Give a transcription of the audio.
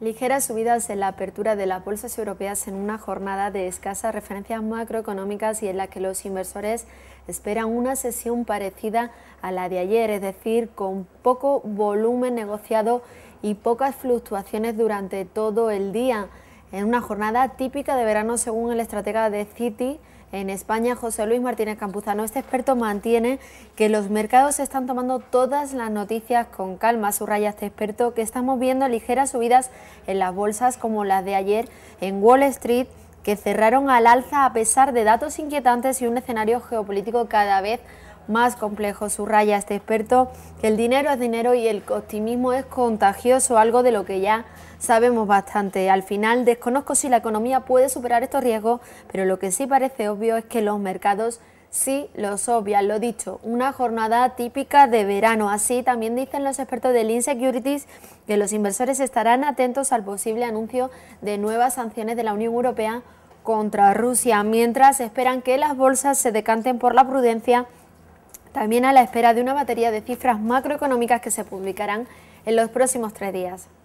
Ligeras subidas en la apertura de las bolsas europeas en una jornada de escasas referencias macroeconómicas y en la que los inversores esperan una sesión parecida a la de ayer, es decir, con poco volumen negociado y pocas fluctuaciones durante todo el día, en una jornada típica de verano según el estratega de Citi en España, José Luis Martínez Campuzano. Este experto mantiene que los mercados están tomando todas las noticias con calma. Subraya este experto que estamos viendo ligeras subidas en las bolsas como las de ayer en Wall Street que cerraron al alza a pesar de datos inquietantes y un escenario geopolítico cada vez más complejo. Subraya este experto que el dinero es dinero y el optimismo es contagioso, algo de lo que ya sabemos bastante. Al final desconozco si la economía puede superar estos riesgos, pero lo que sí parece obvio es que los mercados sí los obvian. Lo dicho, una jornada típica de verano. Así también dicen los expertos del Insecurities que los inversores estarán atentos al posible anuncio de nuevas sanciones de la Unión Europea contra Rusia, mientras esperan que las bolsas se decanten por la prudencia también a la espera de una batería de cifras macroeconómicas que se publicarán en los próximos tres días.